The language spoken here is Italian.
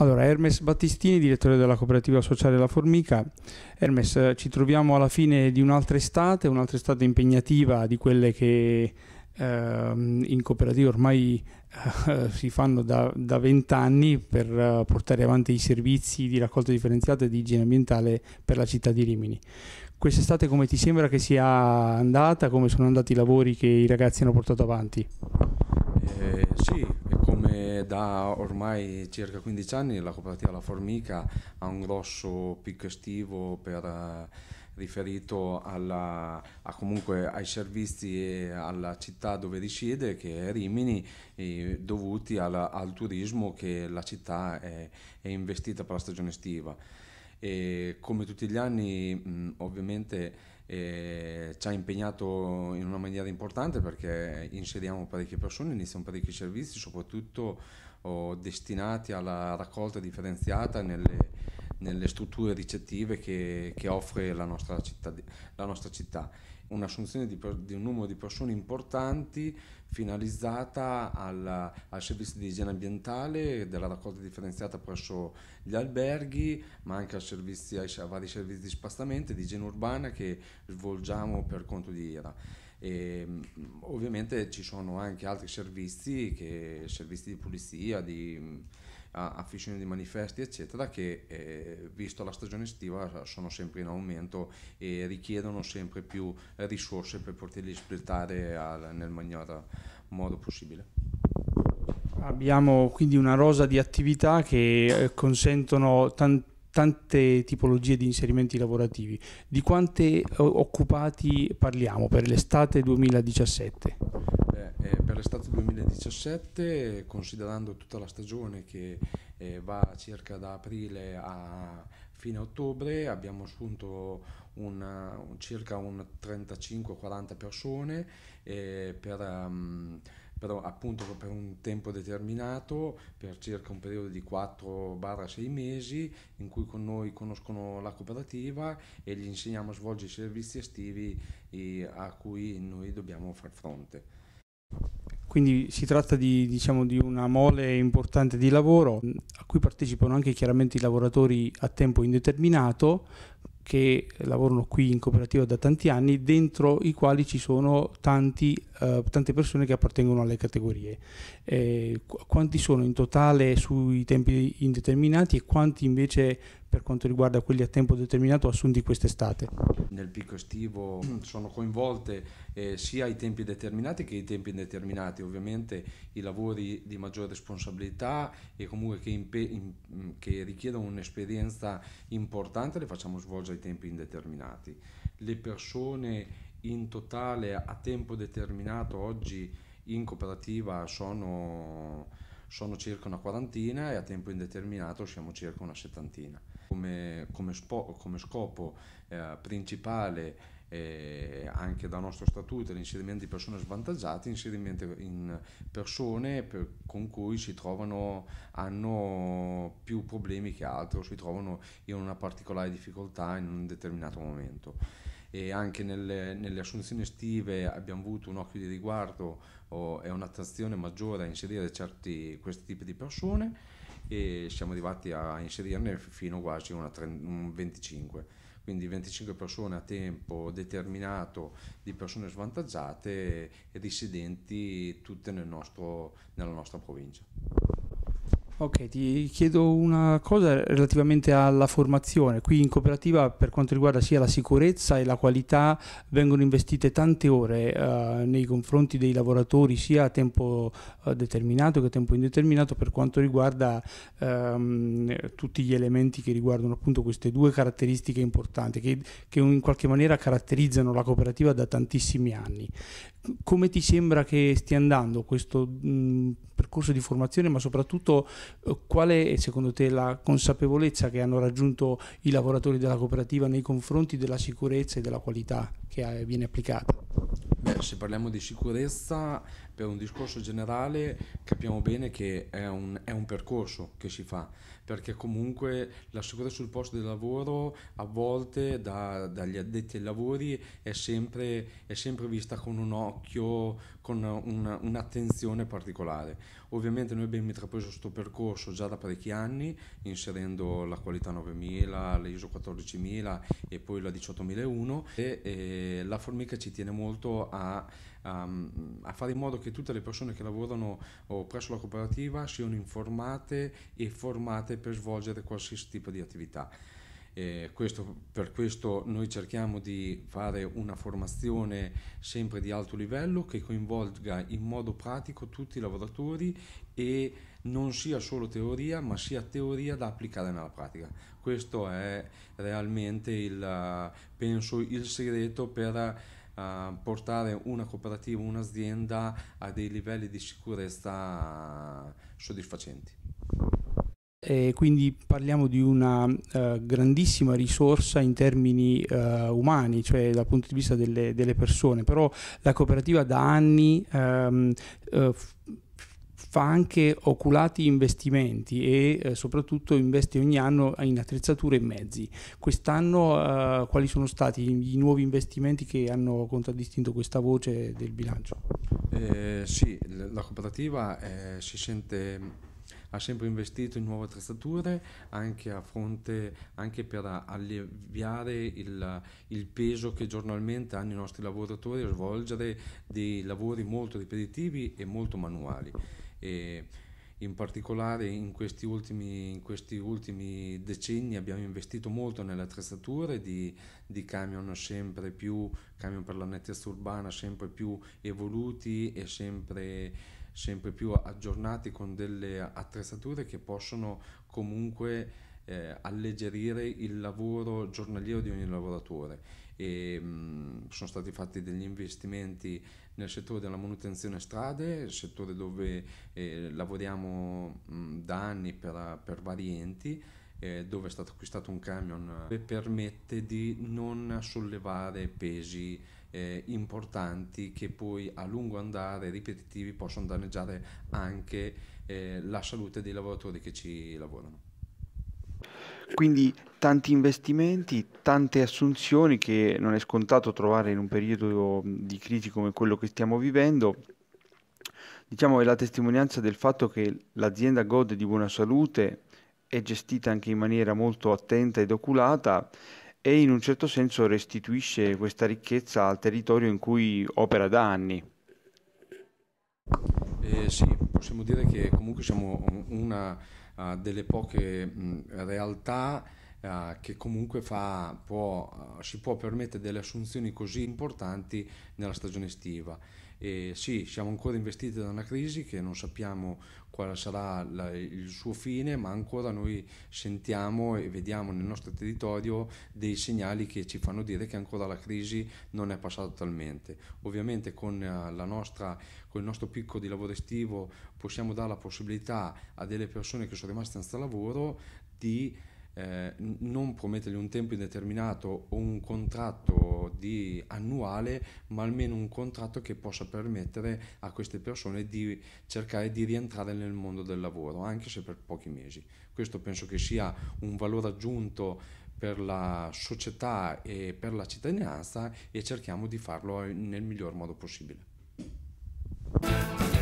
Allora, Hermes Battistini, direttore della cooperativa sociale La Formica. Hermes, ci troviamo alla fine di un'altra estate, un'altra estate impegnativa di quelle che eh, in cooperativa ormai eh, si fanno da vent'anni per eh, portare avanti i servizi di raccolta differenziata e di igiene ambientale per la città di Rimini. Quest'estate come ti sembra che sia andata, come sono andati i lavori che i ragazzi hanno portato avanti? Eh, sì, eh, da ormai circa 15 anni la cooperativa La Formica ha un grosso picco estivo per, eh, riferito alla, ai servizi e alla città dove risiede che è Rimini eh, dovuti al, al, turismo che la città è, è investita per la stagione estiva. E come tutti gli anni mh, ovviamente e ci ha impegnato in una maniera importante perché inseriamo parecchie persone, iniziamo parecchi servizi, soprattutto oh, destinati alla raccolta differenziata nelle, nelle strutture ricettive che, che offre la nostra città. La nostra città un'assunzione di, di, un numero di persone importanti finalizzata alla, al servizio di igiene ambientale, della raccolta differenziata presso gli alberghi, ma anche ai, servizi, ai, ai vari servizi di spostamento e di igiene urbana che svolgiamo per conto di IRA. E, ehm, ovviamente ci sono anche altri servizi, che, servizi di pulizia, di a affissioni di manifesti eccetera che eh, visto la stagione estiva eh, sono sempre in aumento e richiedono sempre più risorse per poterli espletare al, nel miglior modo possibile. Abbiamo quindi una rosa di attività che eh, consentono tante tante tipologie di inserimenti lavorativi. Di quante eh, occupati parliamo per l'estate 2017? l'estate 2017, considerando tutta la stagione che eh, va circa da aprile a fine ottobre, abbiamo assunto una, un, circa un 35-40 persone eh, per... Um, però appunto per un tempo determinato, per circa un periodo di 4-6 mesi, in cui con noi conoscono la cooperativa e gli insegniamo a svolgere i servizi estivi eh, a cui noi dobbiamo far fronte. Quindi si tratta di, diciamo, di, una mole importante di lavoro mm, a cui partecipano anche chiaramente i lavoratori a tempo indeterminato che lavorano qui in cooperativa da tanti anni, dentro i quali ci sono tanti eh, tante persone che appartengono alle categorie. Eh, quanti sono in totale sui tempi indeterminati e quanti invece per quanto riguarda quelli a tempo determinato assunti quest'estate? Nel picco estivo sono coinvolte eh, sia i tempi determinati che i tempi indeterminati, ovviamente i lavori di maggiore responsabilità e comunque che, impe- in- che richiedono un'esperienza importante le facciamo svolgere ai tempi indeterminati. Le persone in totale a tempo determinato oggi in cooperativa sono, sono circa una quarantina e a tempo indeterminato siamo circa una settantina. Come, come, spo, come scopo eh, principale eh, anche dal nostro statuto l'inserimento di persone svantaggiate, inserimento in persone per, con cui si trovano, hanno più problemi che altro, si trovano in una particolare difficoltà in un determinato momento e anche nelle, nelle, assunzioni estive abbiamo avuto un occhio di riguardo oh, e un'attenzione maggiore a inserire certi, questi tipi di persone e siamo arrivati a inserirne fino quasi a un 25 quindi 25 persone a tempo determinato di persone svantaggiate e risidenti tutte nel nostro, nella nostra provincia. Ok, ti chiedo una cosa relativamente alla formazione. Qui in cooperativa per quanto riguarda sia la sicurezza e la qualità vengono investite tante ore eh, nei confronti dei lavoratori sia a tempo eh, determinato che a tempo indeterminato per quanto riguarda ehm, tutti gli elementi che riguardano appunto queste due caratteristiche importanti che, che in qualche maniera caratterizzano la cooperativa da tantissimi anni come ti sembra che stia andando questo mh, mm, percorso di formazione, ma soprattutto eh, qual è secondo te la consapevolezza che hanno raggiunto i lavoratori della cooperativa nei confronti della sicurezza e della qualità? che eh, viene applicata? Beh, se parliamo di sicurezza, per un discorso generale capiamo bene che è un, è un, percorso che si fa, perché comunque la sicurezza sul posto di lavoro a volte da, dagli addetti ai lavori è sempre, è sempre vista con un occhio, con una, un'attenzione particolare. Ovviamente noi abbiamo intrapreso questo percorso già da parecchi anni, inserendo la qualità 9000, l'ISO 14000 e poi la 18001 e, e la Formica ci tiene molto a, a, a, fare in modo che tutte le persone che lavorano presso la cooperativa siano informate e formate per svolgere qualsiasi tipo di attività. Eh, questo, per questo noi cerchiamo di fare una formazione sempre di alto livello che coinvolga in modo pratico tutti i lavoratori e non sia solo teoria ma sia teoria da applicare nella pratica. Questo è realmente il, penso, il segreto per uh, portare una cooperativa, un'azienda a dei livelli di sicurezza soddisfacenti. E eh, quindi parliamo di una uh, grandissima risorsa in termini uh, umani, cioè dal punto di vista delle, delle persone, però la cooperativa da anni um, uh, fa anche oculati investimenti e eh, soprattutto investe ogni anno in attrezzature e mezzi. Quest'anno eh, quali sono stati i nuovi investimenti che hanno contraddistinto questa voce del bilancio? Eh, sì, la cooperativa si sente ha sempre investito in nuove attrezzature anche a fronte, anche per alleviare il, il peso che giornalmente hanno i nostri lavoratori a svolgere dei lavori molto ripetitivi e molto manuali. E, in particolare in questi, ultimi, in questi, ultimi, decenni abbiamo investito molto nelle attrezzature di, di camion sempre più, camion per la nettezza urbana sempre più evoluti e sempre più sempre più aggiornati con delle attrezzature che possono comunque eh, alleggerire il lavoro giornaliero di ogni lavoratore. E, mh, sono stati fatti degli investimenti nel settore della manutenzione strade, settore dove eh, lavoriamo mh, da anni per, per vari enti eh, dove è stato acquistato un camion che permette di non sollevare pesi eh, importanti che poi a lungo andare ripetitivi possono danneggiare anche eh, la salute dei lavoratori che ci lavorano. Quindi tanti investimenti, tante assunzioni che non è scontato trovare in un periodo di crisi come quello che stiamo vivendo. Diciamo è la testimonianza del fatto che l'azienda gode di buona salute, è gestita anche in maniera molto attenta ed oculata e in un certo senso restituisce questa ricchezza al territorio in cui opera da anni. Eh, sì, possiamo dire che comunque siamo una uh, delle poche mh, realtà Uh, che comunque fa, può, uh, si può permettere delle assunzioni così importanti nella stagione estiva. E sì, siamo ancora investiti da una crisi che non sappiamo quale sarà la, il suo fine, ma ancora noi sentiamo e vediamo nel nostro territorio dei segnali che ci fanno dire che ancora la crisi non è passata totalmente. Ovviamente con, eh, nostra, con il nostro picco di lavoro estivo possiamo dare la possibilità a delle persone che sono rimaste senza lavoro di eh, non promettergli un tempo indeterminato o un contratto di annuale, ma almeno un contratto che possa permettere a queste persone di cercare di rientrare nel mondo del lavoro, anche se per pochi mesi. Questo penso che sia un valore aggiunto per la società e per la cittadinanza e cerchiamo di farlo nel miglior modo possibile.